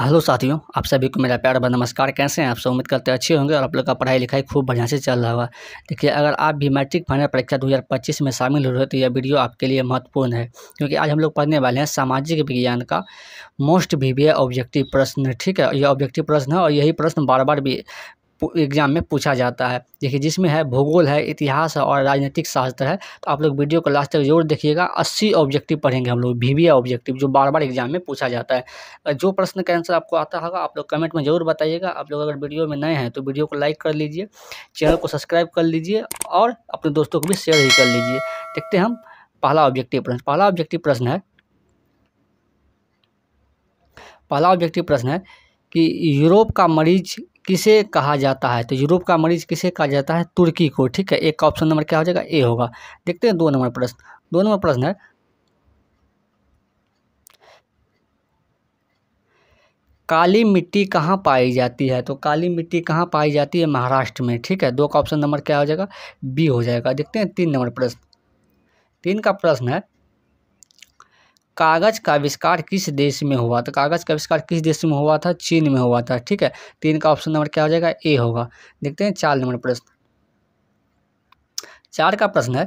hello साथियों आप सभी को मेरा प्यार भरा नमस्कार कैसे हैं आप सब उम्मीद करते अच्छे होंगे और आप लोग का पढ़ाई लिखाई खूब बढ़िया से चल रहा होगा देखिए अगर आप भी मैट्रिक फाइनल परीक्षा 2025 में शामिल हो रहे हैं तो यह वीडियो आपके लिए महत्वपूर्ण है क्योंकि आज हम लोग पढ़ने वाले हैं सामाजिक विज्ञान का मोस्ट वीवीए ऑब्जेक्टिव प्रश्न ठीक है यह ऑब्जेक्टिव प्रश्न है और यही प्रश्न बार बार भी एग्ज़ाम में पूछा जाता है देखिए जिसमें है भूगोल है इतिहास है और राजनीतिक शास्त्र है तो आप लोग वीडियो को लास्ट तक जरूर देखिएगा अस्सी ऑब्जेक्टिव पढ़ेंगे हम लोग वी ऑब्जेक्टिव जो बार बार एग्जाम में पूछा जाता है जो प्रश्न का आंसर आपको आता होगा आप लोग कमेंट में ज़रूर बताइएगा आप लोग अगर वीडियो में नए हैं तो वीडियो को लाइक कर लीजिए चैनल को सब्सक्राइब कर लीजिए और अपने दोस्तों को भी शेयर ही कर लीजिए देखते हैं हम पहला ऑब्जेक्टिव प्रश्न पहला ऑब्जेक्टिव प्रश्न है पहला ऑब्जेक्टिव प्रश्न है कि यूरोप का मरीज किसे कहा जाता है तो यूरोप का मरीज किसे कहा जाता है तुर्की को ठीक है एक का ऑप्शन नंबर क्या हो जाएगा ए होगा देखते हैं दो नंबर प्रश्न दो नंबर प्रश्न है काली मिट्टी कहाँ पाई जाती है तो काली मिट्टी कहाँ पाई जाती है महाराष्ट्र में ठीक है दो का ऑप्शन नंबर क्या हो जाएगा बी हो जाएगा देखते हैं तीन नंबर प्रश्न तीन का प्रश्न है कागज़ का आविष्कार किस देश में हुआ था कागज़ का आविष्कार किस देश में हुआ था चीन में हुआ था ठीक है तीन का ऑप्शन नंबर क्या हो जाएगा ए होगा देखते हैं चार नंबर प्रश्न चार का प्रश्न है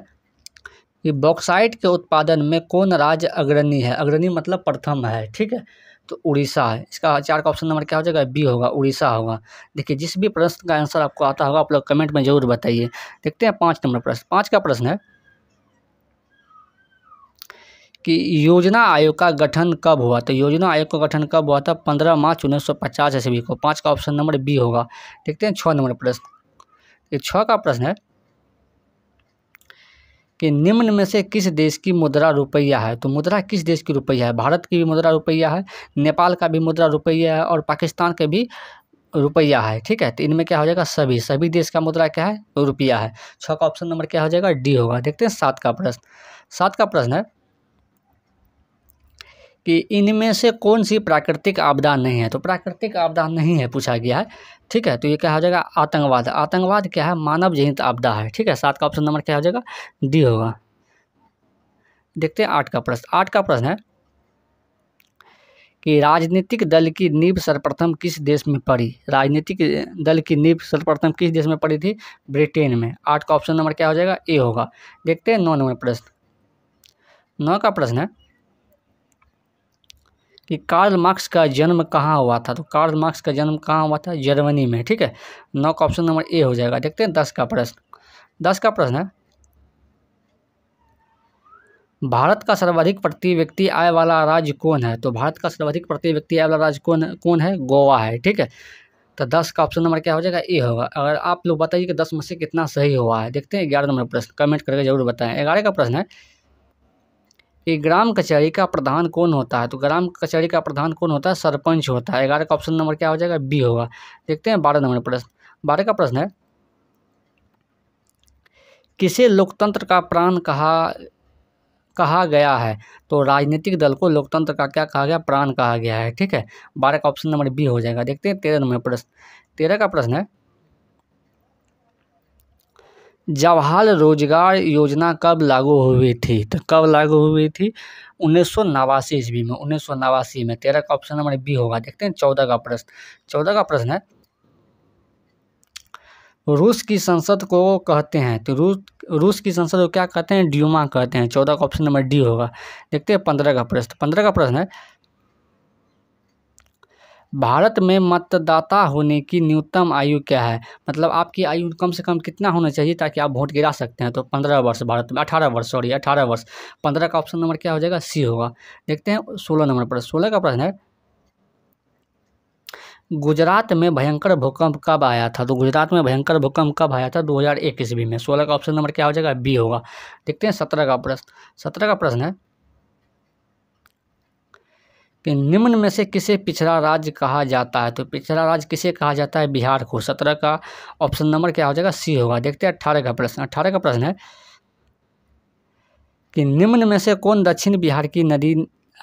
कि बॉक्साइट के उत्पादन में कौन राज्य अग्रणी है अग्रणी मतलब प्रथम है ठीक है तो उड़ीसा है इसका चार का ऑप्शन नंबर क्या हो जाएगा बी होगा उड़ीसा होगा देखिए जिस भी प्रश्न का आंसर आपको आता होगा आप लोग कमेंट में ज़रूर बताइए देखते हैं पाँच नंबर प्रश्न पाँच का प्रश्न है कि योजना आयोग का गठन कब हुआ था तो योजना आयोग का गठन कब हुआ था पंद्रह मार्च उन्नीस सौ पचास ईस्वी को पाँच का ऑप्शन नंबर बी होगा देखते हैं छः नंबर प्रश्न ये छः का प्रश्न है कि निम्न में से किस देश की मुद्रा रुपया है तो मुद्रा किस देश की रुपया है भारत की भी मुद्रा रुपया है नेपाल का भी मुद्रा रुपया है और पाकिस्तान के भी रुपया है ठीक है तो इनमें क्या हो जाएगा सभी सभी देश का मुद्रा क्या है रुपया है छः का ऑप्शन नंबर क्या हो जाएगा डी होगा देखते हैं सात का प्रश्न सात का प्रश्न है कि इनमें से कौन सी प्राकृतिक आपदा नहीं है तो प्राकृतिक आपदा नहीं है पूछा गया है ठीक है तो ये क्या हो जाएगा आतंकवाद आतंकवाद क्या है मानव जनित आपदा है ठीक है सात का ऑप्शन नंबर क्या हो जाएगा डी होगा देखते हैं आठ का प्रश्न आठ का प्रश्न है कि राजनीतिक दल की नींव सर्वप्रथम किस देश में पड़ी राजनीतिक दल की नींव सर्वप्रथम किस देश में पड़ी थी ब्रिटेन में आठ का ऑप्शन नंबर क्या हो जाएगा ए होगा देखते हैं नौ नंबर प्रश्न नौ का प्रश्न है कि कार्ल मार्क्स का जन्म कहाँ हुआ था तो कार्ल मार्क्स का जन्म कहाँ हुआ था जर्मनी में ठीक है नौ का ऑप्शन नंबर ए हो जाएगा देखते हैं दस का प्रश्न दस का प्रश्न है भारत का सर्वाधिक प्रति व्यक्ति आय वाला राज्य कौन है तो भारत का सर्वाधिक प्रति व्यक्ति आय वाला राज्य कौन कौन है गोवा है ठीक है तो दस का ऑप्शन नंबर क्या हो जाएगा ए होगा अगर आप लोग बताइए कि दस में से कितना सही हुआ है देखते हैं ग्यारह नंबर प्रश्न कमेंट करके जरूर बताएं ग्यारह का प्रश्न है कि ग्राम कचहरी का प्रधान कौन होता है तो ग्राम कचहरी का प्रधान कौन होता है सरपंच होता है ग्यारह का ऑप्शन नंबर क्या हो जाएगा बी होगा देखते हैं बारह नंबर प्रश्न बारह का प्रश्न है किसे लोकतंत्र का प्राण कहा कहा गया है तो राजनीतिक दल को लोकतंत्र का क्या कहा गया प्राण कहा गया है ठीक है बारह का ऑप्शन नंबर बी हो जाएगा देखते हैं तेरह नंबर प्रश्न तेरह का प्रश्न है जवाहर रोजगार योजना कब लागू हुई थी तो कब लागू हुई थी उन्नीस सौ नवासी ईस्वी में उन्नीस सौ नवासी में तेरह का ऑप्शन नंबर बी होगा देखते हैं चौदह का प्रश्न चौदह का प्रश्न है रूस की संसद को कहते हैं तो रूस रूस की संसद को क्या कहते हैं ड्यूमा कहते हैं चौदह का ऑप्शन नंबर डी होगा देखते हैं पंद्रह का प्रश्न पंद्रह का प्रश्न है भारत में मतदाता होने की न्यूनतम आयु क्या है मतलब आपकी आयु कम से कम कितना होना चाहिए ताकि आप वोट गिरा सकते हैं तो पंद्रह वर्ष भारत में अठारह वर्ष सॉरी अठारह वर्ष पंद्रह का ऑप्शन नंबर क्या हो जाएगा सी होगा देखते हैं सोलह नंबर पर सोलह का प्रश्न है गुजरात में भयंकर भूकंप कब आया था तो गुजरात में भयंकर भूकंप कब आया था हज़ार ईस्वी में सोलह का ऑप्शन नंबर क्या हो जाएगा बी होगा देखते हैं सत्रह का प्रश्न सत्रह का प्रश्न है निम्न में से किसे पिछड़ा राज्य कहा जाता है तो पिछड़ा राज्य किसे कहा जाता है बिहार को सत्रह का ऑप्शन नंबर क्या हो जाएगा सी होगा देखते हैं अट्ठारह का प्रश्न अट्ठारह का प्रश्न है कि निम्न में से कौन दक्षिण बिहार की नदी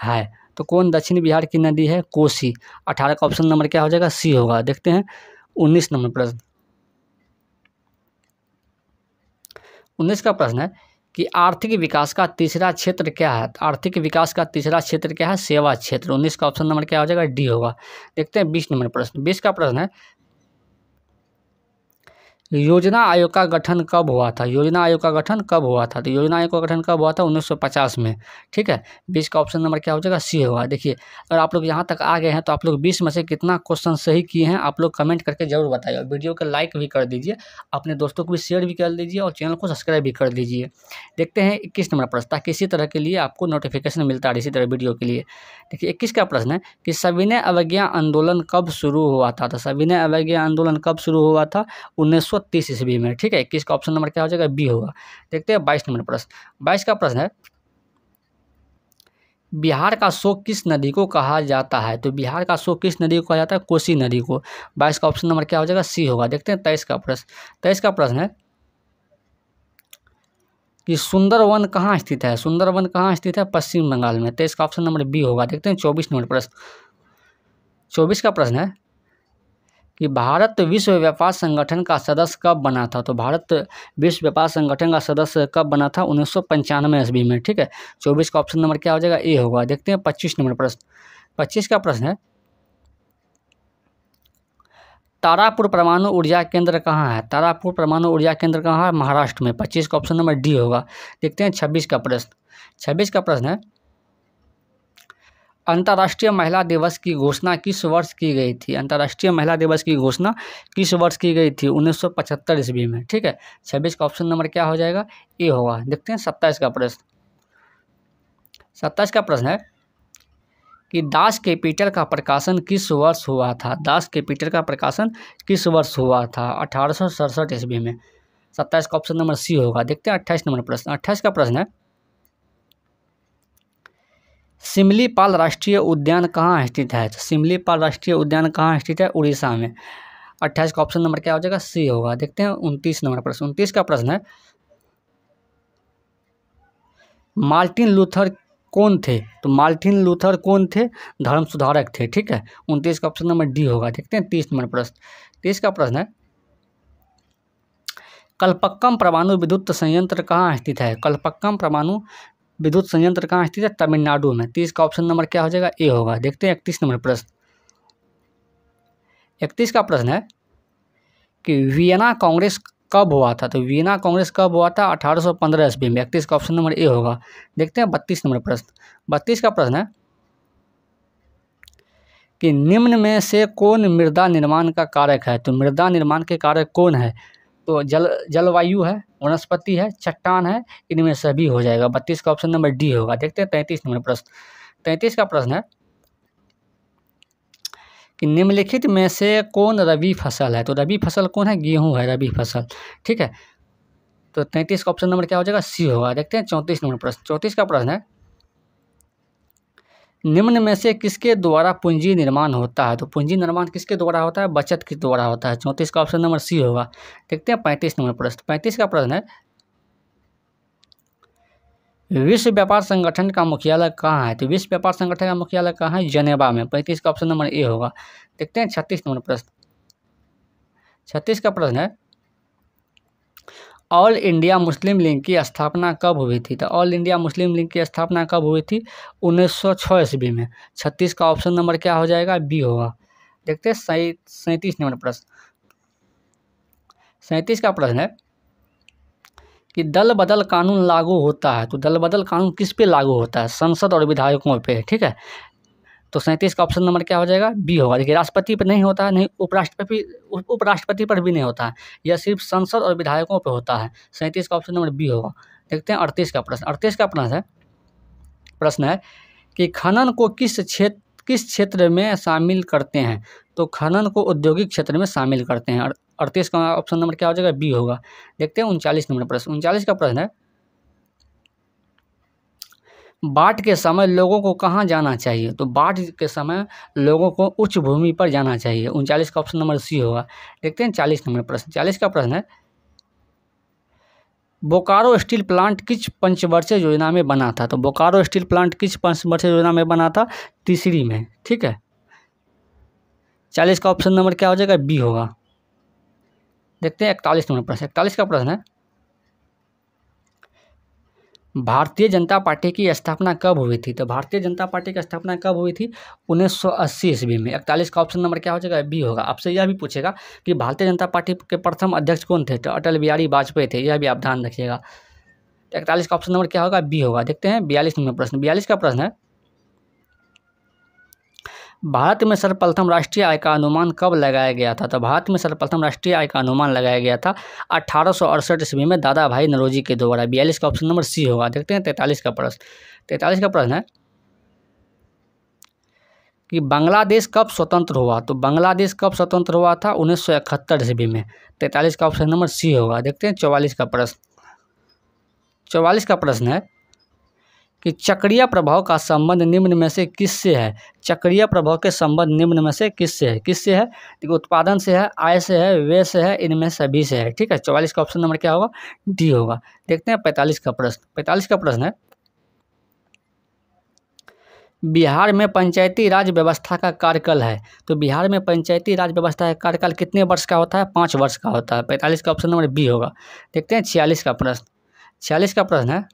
है तो कौन दक्षिण बिहार की नदी है कोसी अठारह का ऑप्शन नंबर क्या हो जाएगा सी होगा देखते हैं उन्नीस नंबर प्रश्न उन्नीस का प्रश्न है कि आर्थिक विकास का तीसरा क्षेत्र क्या है तो आर्थिक विकास का तीसरा क्षेत्र क्या है सेवा क्षेत्र उन्नीस का ऑप्शन नंबर क्या हो जाएगा डी होगा देखते हैं बीस नंबर प्रश्न बीस का प्रश्न है योजना आयोग का गठन कब हुआ था योजना आयोग का गठन कब हुआ था तो योजना आयोग का गठन कब हुआ था 1950 में ठीक है बीस का ऑप्शन नंबर क्या हो जाएगा सी होगा देखिए अगर आप लोग यहाँ तक आ गए हैं तो आप लोग 20 में से कितना क्वेश्चन सही किए हैं आप लोग कमेंट करके जरूर बताइए वीडियो को लाइक भी कर दीजिए अपने दोस्तों को भी शेयर भी कर दीजिए और चैनल को सब्सक्राइब भी कर दीजिए देखते हैं इक्कीस नंबर प्रश्न ताकि इसी तरह के लिए आपको नोटिफिकेशन मिलता है इसी तरह वीडियो के लिए देखिए इक्कीस का प्रश्न है कि सविनय अवज्ञा आंदोलन कब शुरू हुआ था तो सविनय अवज्ञा आंदोलन कब शुरू हुआ था उन्नीस सौ तीस ईस्वी में ठीक है इक्कीस का ऑप्शन नंबर क्या हो जाएगा बी होगा देखते हैं बाईस नंबर प्रश्न बाईस का प्रश्न है बिहार का शो किस नदी को कहा जाता है तो बिहार का शो किस नदी को कहा जाता है कोसी नदी को बाईस का ऑप्शन नंबर क्या हो जाएगा सी होगा देखते हैं तेईस का प्रश्न तेईस का प्रश्न है कि सुंदरवन कहाँ स्थित है सुंदरवन कहाँ स्थित है पश्चिम बंगाल में तेईस का ऑप्शन नंबर बी होगा देखते हैं चौबीस नंबर प्रश्न चौबीस का प्रश्न है कि भारत विश्व व्यापार संगठन का सदस्य कब बना था तो भारत विश्व व्यापार संगठन का सदस्य कब बना था उन्नीस सौ पंचानवे ईस्वी में ठीक है चौबीस का ऑप्शन नंबर क्या हो जाएगा ए होगा देखते हैं पच्चीस नंबर प्रश्न पच्चीस का प्रश्न है तारापुर परमाणु ऊर्जा केंद्र कहाँ है तारापुर परमाणु ऊर्जा केंद्र कहाँ है महाराष्ट्र में पच्चीस का ऑप्शन नंबर डी होगा देखते हैं छब्बीस का प्रश्न छब्बीस का प्रश्न है अंतर्राष्ट्रीय महिला दिवस की घोषणा किस वर्ष की गई थी अंतर्राष्ट्रीय महिला दिवस की घोषणा किस वर्ष की गई थी 1975 ईस्वी में ठीक है छब्बीस का ऑप्शन नंबर क्या हो जाएगा ए होगा देखते हैं सत्ताईस का प्रश्न सत्ताईस का प्रश्न है कि दास कैपिटल का प्रकाशन किस वर्ष हुआ था दास कैपिटल का प्रकाशन किस वर्ष हुआ था अठारह ईस्वी में सत्ताईस का ऑप्शन नंबर सी होगा देखते हैं अट्ठाईस नंबर प्रश्न अट्ठाईस का प्रश्न है सिमलीपाल राष्ट्रीय उद्यान कहाँ स्थित है तो सिमलीपाल राष्ट्रीय उद्यान कहाँ स्थित है उड़ीसा में अट्ठाईस का ऑप्शन नंबर क्या हो जाएगा सी होगा देखते हैं उनतीस नंबर प्रश्न उनतीस का प्रश्न है मार्टिन लूथर कौन थे तो मार्टिन लूथर कौन थे धर्म सुधारक थे ठीक है उनतीस का ऑप्शन नंबर डी होगा देखते हैं तीस नंबर प्रश्न तीस का प्रश्न है कल्पक्कम परमाणु विद्युत संयंत्र कहाँ स्थित है कल्पक्कम परमाणु विद्युत संयंत्र कहाँ स्थित है तमिलनाडु में तीस का ऑप्शन नंबर क्या हो जाएगा ए होगा देखते हैं इकतीस नंबर प्रश्न इकतीस का प्रश्न है कि वियना कांग्रेस कब हुआ था तो वियना कांग्रेस कब हुआ था अठारह सौ पंद्रह ईस्वी में इकतीस का ऑप्शन नंबर ए होगा देखते हैं बत्तीस नंबर प्रश्न बत्तीस का प्रश्न है कि निम्न में से कौन मृदा निर्माण का कारक है तो मृदा निर्माण के कारक कौन है तो जल जलवायु है वनस्पति है चट्टान है इनमें सभी हो जाएगा बत्तीस का ऑप्शन नंबर डी होगा देखते हैं तैंतीस नंबर प्रश्न तैंतीस का प्रश्न है कि निम्नलिखित में से कौन रबी फसल है तो रबी फसल कौन है गेहूं है रबी फसल ठीक है तो तैंतीस का ऑप्शन नंबर क्या हो जाएगा सी होगा देखते हैं चौंतीस नंबर प्रश्न चौंतीस का प्रश्न है निम्न में से किसके द्वारा पूंजी निर्माण होता है तो पूंजी निर्माण किसके द्वारा होता है बचत के द्वारा होता है चौंतीस का ऑप्शन नंबर सी होगा देखते हैं पैंतीस नंबर प्रश्न पैंतीस का प्रश्न है विश्व व्यापार संगठन का मुख्यालय कहाँ है तो विश्व व्यापार संगठन का मुख्यालय कहाँ है जनेवा में पैंतीस का ऑप्शन नंबर ए होगा देखते हैं छत्तीस नंबर प्रश्न छत्तीस का प्रश्न है ऑल इंडिया मुस्लिम लीग की स्थापना कब हुई थी तो ऑल इंडिया मुस्लिम लीग की स्थापना कब हुई थी उन्नीस सौ ईस्वी में छत्तीस का ऑप्शन नंबर क्या हो जाएगा बी होगा देखते हैं सैंतीस नंबर प्रश्न सैंतीस का प्रश्न है कि दल बदल कानून लागू होता है तो दल बदल कानून किस पे लागू होता है संसद और विधायकों पे ठीक है तो सैंतीस का ऑप्शन नंबर क्या हो जाएगा बी होगा देखिए राष्ट्रपति पर नहीं होता है नहीं उपराष्ट्रपति उपराष्ट्रपति पर भी नहीं होता है यह सिर्फ संसद और विधायकों पर होता है सैंतीस का ऑप्शन नंबर बी होगा देखते हैं अड़तीस का प्रश्न अड़तीस का प्रश्न है प्रश्न है कि खनन को किस क्षेत्र किस क्षेत्र में शामिल करते हैं तो खनन को औद्योगिक क्षेत्र में शामिल करते हैं अड़तीस का ऑप्शन नंबर क्या हो जाएगा बी होगा देखते हैं उनचालीस नंबर प्रश्न उनचालीस का प्रश्न है बाढ़ के समय लोगों को कहाँ जाना चाहिए तो बाढ़ के समय लोगों को उच्च भूमि पर जाना चाहिए उनचालीस का ऑप्शन नंबर सी होगा देखते हैं चालीस नंबर प्रश्न चालीस का प्रश्न है बोकारो स्टील प्लांट किस पंचवर्षीय योजना में बना था तो बोकारो स्टील प्लांट किस पंचवर्षीय योजना में बना था तीसरी में ठीक है चालीस का ऑप्शन नंबर क्या हो जाएगा बी होगा देखते हैं इकतालीस नंबर प्रश्न इकतालीस का प्रश्न है भारतीय जनता पार्टी की स्थापना कब हुई थी तो भारतीय जनता पार्टी की स्थापना कब हुई थी उन्नीस सौ अस्सी ईस्वी में इकतालीस का ऑप्शन नंबर क्या हो जाएगा बी होगा आपसे यह भी पूछेगा कि भारतीय जनता पार्टी के प्रथम अध्यक्ष कौन थे तो अटल बिहारी वाजपेयी थे यह भी आप ध्यान रखिएगा इकतालीस का ऑप्शन नंबर क्या होगा बी होगा देखते हैं बयालीस नंबर प्रश्न बयालीस का प्रश्न है भारत में सर्वप्रथम राष्ट्रीय आय का अनुमान कब लगाया गया था तो भारत में सर्वप्रथम राष्ट्रीय आय का अनुमान लगाया गया था अठारह सौ अड़सठ ईस्वी में दादा भाई नरोजी के द्वारा बयालीस का ऑप्शन नंबर सी होगा देखते हैं तैंतालीस का प्रश्न तैंतालीस का प्रश्न है कि बांग्लादेश कब स्वतंत्र हुआ तो बांग्लादेश कब स्वतंत्र हुआ था उन्नीस सौ इकहत्तर ईस्वी में तैंतालीस का ऑप्शन नंबर सी होगा देखते हैं चौवालीस का प्रश्न चौवालीस का प्रश्न है कि चक्रीय प्रभाव का संबंध निम्न में से किससे है चक्रीय प्रभाव के संबंध निम्न में से किससे है किससे है देखिए उत्पादन से है आय से है व्यय से है इनमें सभी से है ठीक है चौवालीस का ऑप्शन नंबर क्या होगा डी होगा देखते हैं पैंतालीस का प्रश्न पैंतालीस का प्रश्न है बिहार में पंचायती राज व्यवस्था का कार्यकाल है तो बिहार में पंचायती राज व्यवस्था का कार्यकाल कितने वर्ष का होता है पाँच वर्ष का होता है पैंतालीस का ऑप्शन नंबर बी होगा देखते हैं छियालीस का प्रश्न छियालीस का प्रश्न है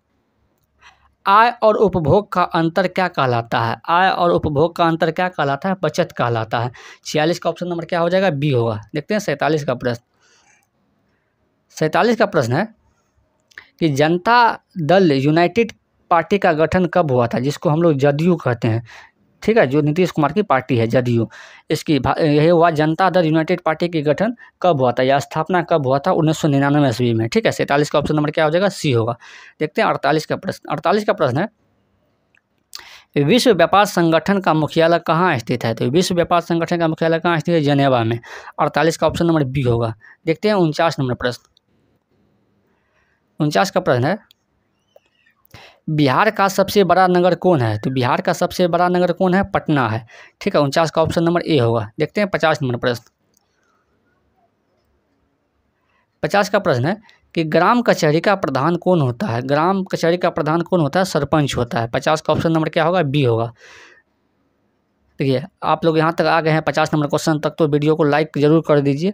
आय और उपभोग का अंतर क्या कहलाता है आय और उपभोग का अंतर क्या कहलाता है बचत कहलाता है छियालीस का ऑप्शन नंबर क्या हो जाएगा बी होगा देखते हैं सैंतालीस का प्रश्न सैंतालीस का प्रश्न है कि जनता दल यूनाइटेड पार्टी का गठन कब हुआ था जिसको हम लोग जदयू कहते हैं ठीक है जो नीतीश कुमार की पार्टी है जदयू इसकी यह हुआ जनता दल यूनाइटेड पार्टी के गठन कब हुआ था या स्थापना कब हुआ था उन्नीस सौ निन्यानवे ईस्वी में ठीक है सैंतालीस का ऑप्शन नंबर क्या हो जाएगा सी होगा देखते हैं अड़तालीस का प्रश्न अड़तालीस का प्रश्न है विश्व व्यापार संगठन का मुख्यालय कहाँ स्थित है तो विश्व व्यापार संगठन का मुख्यालय कहाँ स्थित है जनेवा में अड़तालीस का ऑप्शन नंबर बी होगा देखते हैं उनचास नंबर प्रश्न उनचास का प्रश्न है बिहार का सबसे बड़ा नगर कौन है तो बिहार का सबसे बड़ा नगर कौन है पटना है ठीक है उनचास का ऑप्शन नंबर ए होगा देखते हैं पचास नंबर प्रश्न पचास का प्रश्न है कि ग्राम कचहरी का प्रधान कौन होता है ग्राम कचहरी का प्रधान कौन होता है सरपंच होता है पचास का ऑप्शन नंबर क्या होगा बी होगा देखिए आप लोग यहाँ तक आ गए हैं पचास नंबर क्वेश्चन तक तो वीडियो को लाइक ज़रूर कर दीजिए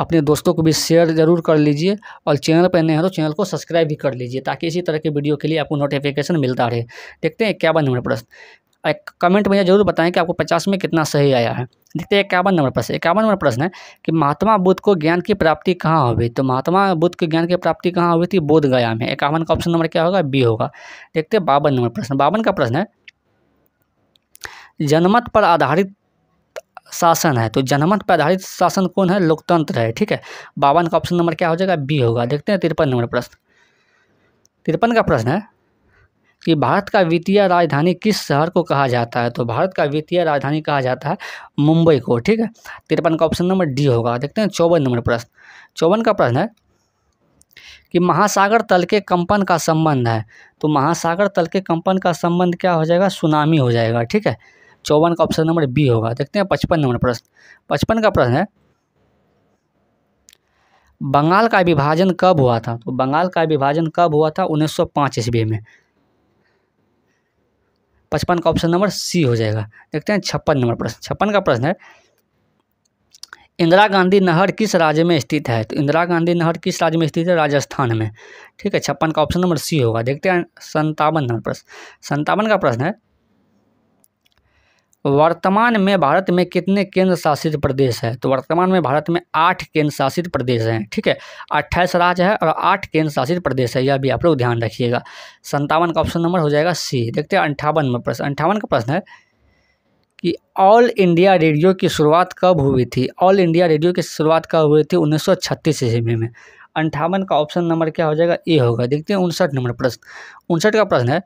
अपने दोस्तों को भी शेयर ज़रूर कर लीजिए और चैनल पर नए हैं तो चैनल को सब्सक्राइब भी कर लीजिए ताकि इसी तरह के वीडियो के लिए आपको नोटिफिकेशन मिलता रहे देखते हैं इक्यावन नंबर प्रश्न कमेंट में यह जरूर बताएं कि आपको पचास में कितना सही आया है देखते हैं इक्यावन नंबर प्रश्न इक्यावन नंबर प्रश्न है कि महात्मा बुद्ध को ज्ञान की प्राप्ति कहाँ हुई तो महात्मा बुद्ध के ज्ञान की प्राप्ति कहाँ हुई थी बोधगया में इक्यावन का ऑप्शन नंबर क्या होगा बी होगा देखते हैं बावन नंबर प्रश्न बावन का प्रश्न है जनमत पर आधारित शासन है तो जनमत पर आधारित शासन कौन है लोकतंत्र है ठीक है बावन का ऑप्शन नंबर क्या हो जाएगा बी होगा देखते हैं तिरपन नंबर प्रश्न तिरपन का प्रश्न है कि भारत का वित्तीय राजधानी किस शहर को कहा जाता है तो भारत का वित्तीय राजधानी कहा जाता है मुंबई को ठीक है तिरपन का ऑप्शन नंबर डी होगा देखते हैं चौवन नंबर प्रश्न चौवन का प्रश्न है कि महासागर तल के कंपन का संबंध है तो महासागर तल के कंपन का संबंध क्या हो जाएगा सुनामी हो जाएगा ठीक है चौवन का ऑप्शन नंबर बी होगा देखते हैं पचपन नंबर प्रश्न पचपन का प्रश्न है बंगाल का विभाजन कब हुआ था तो बंगाल का विभाजन कब हुआ था 1905 ईस्वी में पचपन का ऑप्शन नंबर सी हो जाएगा देखते हैं छप्पन नंबर प्रश्न छप्पन का प्रश्न है इंदिरा गांधी नहर किस राज्य में स्थित है तो इंदिरा गांधी नहर किस राज्य में स्थित है राजस्थान में ठीक है छप्पन का ऑप्शन नंबर सी होगा देखते हैं संतावन नंबर प्रश्न संतावन का प्रश्न है वर्तमान में भारत में कितने केंद्र शासित प्रदेश हैं तो वर्तमान में भारत में आठ केंद्र शासित प्रदेश हैं ठीक है अट्ठाईस राज्य है और आठ केंद्र शासित प्रदेश है यह भी आप लोग ध्यान रखिएगा संतावन का ऑप्शन नंबर हो जाएगा सी देखते हैं अंठावन में प्रश्न अंठावन का प्रश्न है कि ऑल इंडिया रेडियो की शुरुआत कब हुई थी ऑल इंडिया रेडियो की शुरुआत कब हुई थी उन्नीस सौ ईस्वी में अंठावन का ऑप्शन नंबर क्या हो जाएगा ए होगा देखते हैं उनसठ नंबर प्रश्न उनसठ का प्रश्न है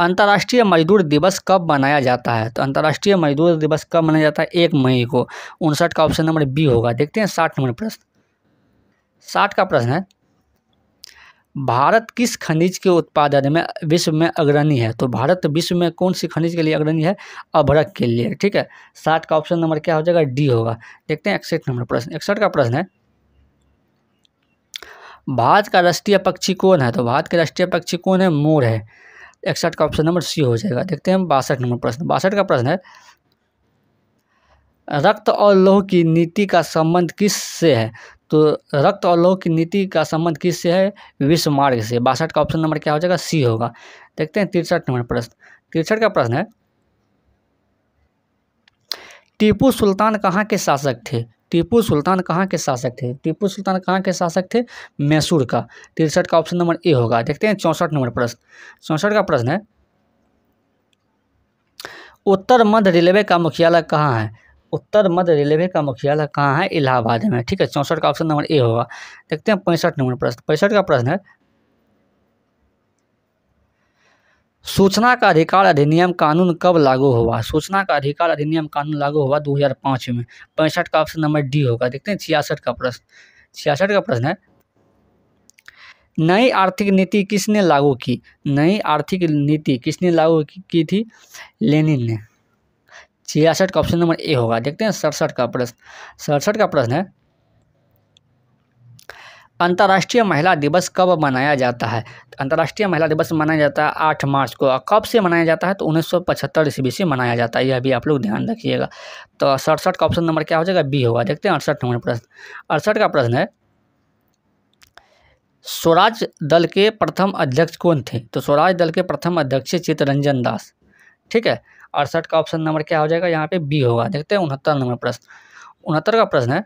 अंतर्राष्ट्रीय मजदूर दिवस कब मनाया जाता है तो अंतर्राष्ट्रीय मजदूर दिवस कब मनाया जाता है एक मई को उनसठ का ऑप्शन नंबर बी होगा देखते हैं साठ नंबर प्रश्न साठ का प्रश्न है भारत किस खनिज के उत्पादन में विश्व में अग्रणी है तो भारत विश्व में कौन सी खनिज के लिए अग्रणी है अभरक के लिए ठीक है साठ का ऑप्शन नंबर क्या हो जाएगा डी होगा देखते हैं इकसठ नंबर प्रश्न इकसठ का प्रश्न है भारत का राष्ट्रीय पक्षी कौन है तो भारत के राष्ट्रीय पक्षी कौन है मोर है इकसठ का ऑप्शन नंबर सी हो जाएगा देखते हैं बासठ नंबर प्रश्न बासठ का प्रश्न है रक्त और लोह की नीति का संबंध किस से है तो रक्त और लोह की नीति का संबंध किस से है विश्व मार्ग से बासठ का ऑप्शन नंबर क्या हो जाएगा सी होगा देखते हैं तिरसठ नंबर प्रश्न तिरसठ का प्रश्न है टीपू सुल्तान कहाँ के शासक थे टीपू सुल्तान कहाँ के शासक थे टीपू सुल्तान कहाँ के शासक थे मैसूर का तिरसठ का ऑप्शन नंबर ए होगा देखते हैं चौंसठ नंबर प्रश्न चौंसठ का प्रश्न है उत्तर मध्य रेलवे का मुख्यालय कहाँ है उत्तर मध्य रेलवे का मुख्यालय कहाँ है इलाहाबाद में ठीक है चौंसठ का ऑप्शन नंबर ए होगा देखते हैं पैंसठ नंबर प्रश्न पैंसठ का प्रश्न है सूचना का अधिकार अधिनियम कानून कब लागू हुआ सूचना का अधिकार अधिनियम कानून लागू हुआ 2005 में पैंसठ का ऑप्शन नंबर डी होगा देखते हैं छियासठ का प्रश्न छियासठ का प्रश्न है नई आर्थिक नीति किसने लागू की नई आर्थिक नीति किसने लागू की, की थी लेनिन ने छियासठ का ऑप्शन नंबर ए होगा देखते हैं सड़सठ का प्रश्न सड़सठ का प्रश्न है अंतर्राष्ट्रीय महिला दिवस कब मनाया जाता है अंतर्राष्ट्रीय महिला दिवस मनाया जाता है आठ मार्च को कब से मनाया जाता है तो उन्नीस सौ पचहत्तर ईस्वी से मनाया जाता है यह भी आप लोग ध्यान रखिएगा तो सड़सठ का ऑप्शन नंबर क्या हो जाएगा बी होगा देखते हैं अड़सठ नंबर प्रश्न अड़सठ का प्रश्न है स्वराज दल के प्रथम अध्यक्ष कौन थे तो स्वराज दल के प्रथम अध्यक्ष चित्तरंजन दास ठीक है अड़सठ का ऑप्शन नंबर क्या हो जाएगा यहाँ पे बी होगा देखते हैं उनहत्तर नंबर प्रश्न उनहत्तर का प्रश्न है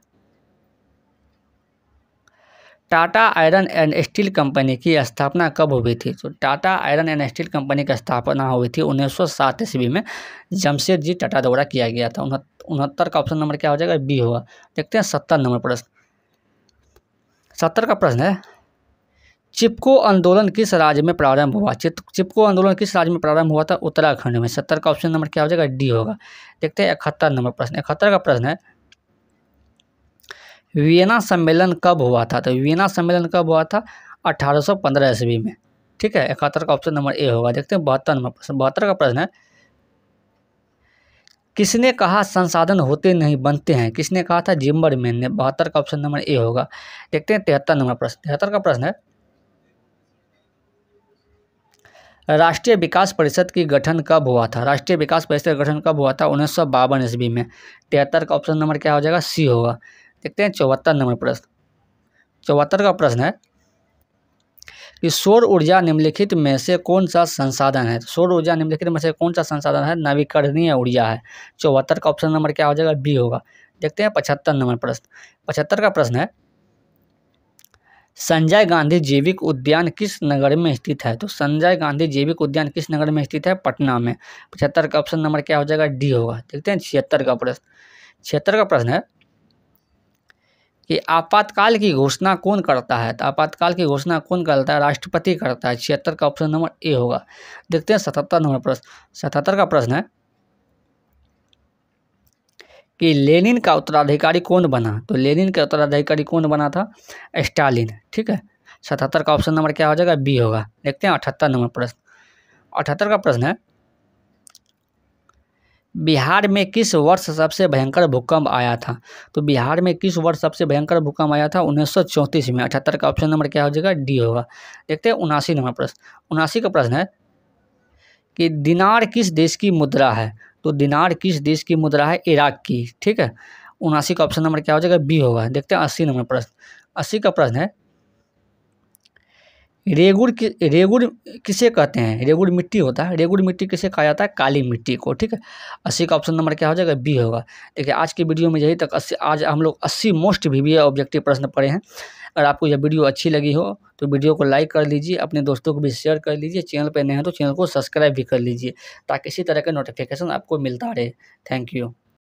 Tata iron and steel company की स्थापना कब हुई थी तो Tata iron and steel company की स्थापना हुई थी उन्नीस सौ सात ईस्वी में जमशेद जी टाटा द्वारा किया गया था उनहत्तर का ऑप्शन नंबर क्या हो जाएगा बी होगा देखते हैं सत्तर नंबर प्रश्न सत्तर का प्रश्न है चिपको आंदोलन किस राज्य में प्रारंभ हुआ चिपको आंदोलन किस राज्य में प्रारंभ हुआ था उत्तराखंड में सत्तर का ऑप्शन नंबर क्या हो जाएगा डी होगा देखते हैं इकहत्तर नंबर प्रश्न इकहत्तर का प्रश्न है वियना सम्मेलन कब हुआ था तो वियना सम्मेलन कब हुआ था 1815 सौ ईस्वी में ठीक है इकहत्तर का ऑप्शन नंबर ए होगा देखते हैं बहत्तर नंबर बहत्तर का प्रश्न है किसने कहा संसाधन होते नहीं बनते हैं किसने कहा था मैन ने बहत्तर का ऑप्शन नंबर ए होगा देखते हैं तिहत्तर नंबर प्रश्न तिहत्तर का प्रश्न है राष्ट्रीय विकास परिषद की गठन कब हुआ था राष्ट्रीय विकास परिषद का गठन कब हुआ था उन्नीस सौ ईस्वी में तिहत्तर का ऑप्शन नंबर क्या हो जाएगा सी होगा देखते हैं चौहत्तर नंबर प्रश्न चौहत्तर का प्रश्न है कि सौर ऊर्जा निम्नलिखित में से कौन सा संसाधन है तो सौर ऊर्जा निम्नलिखित में से कौन सा संसाधन है नवीकरणीय ऊर्जा है चौहत्तर का ऑप्शन नंबर क्या हो जाएगा बी होगा देखते हैं पचहत्तर नंबर प्रश्न पचहत्तर का प्रश्न है संजय गांधी जैविक उद्यान किस नगर में स्थित है तो संजय गांधी जैविक उद्यान किस नगर में स्थित है पटना में पचहत्तर का ऑप्शन नंबर क्या हो जाएगा डी होगा देखते हैं छिहत्तर का प्रश्न छिहत्तर का प्रश्न है कि आपातकाल की घोषणा कौन करता है तो आपातकाल की घोषणा कौन करता है राष्ट्रपति करता है छिहत्तर का ऑप्शन नंबर ए होगा देखते हैं सतहत्तर नंबर प्रश्न सतहत्तर का प्रश्न है कि लेनिन का उत्तराधिकारी कौन बना तो लेनिन का उत्तराधिकारी कौन बना था स्टालिन ठीक है सतहत्तर का ऑप्शन नंबर क्या हो जाएगा बी होगा देखते हैं अठहत्तर नंबर प्रश्न अठहत्तर का प्रश्न है बिहार में किस वर्ष सबसे भयंकर भूकंप आया था तो बिहार में किस वर्ष सबसे भयंकर भूकंप आया था उन्नीस में अठहत्तर का ऑप्शन नंबर क्या हो जाएगा डी होगा देखते हैं उनासी नंबर प्रश्न उनासी का प्रश्न है कि दिनार किस देश की मुद्रा है तो दिनार किस देश की मुद्रा है इराक की ठीक है उनासी का ऑप्शन नंबर क्या हो जाएगा बी होगा देखते हैं अस्सी नंबर प्रश्न अस्सी का प्रश्न है रेगुर कि रेगुर किसे कहते हैं रेगुर मिट्टी होता है रेगुर मिट्टी किसे कहा जाता है काली मिट्टी को ठीक है अस्सी का ऑप्शन नंबर क्या हो जाएगा बी होगा देखिए आज की वीडियो में यही तक अस्सी आज हम लोग अस्सी मोस्ट भी, भी ऑब्जेक्टिव प्रश्न पढ़े हैं अगर आपको यह वीडियो अच्छी लगी हो तो वीडियो को लाइक कर लीजिए अपने दोस्तों को भी शेयर कर लीजिए चैनल पर नए हैं तो चैनल को सब्सक्राइब भी कर लीजिए ताकि इसी तरह का नोटिफिकेशन आपको मिलता रहे थैंक यू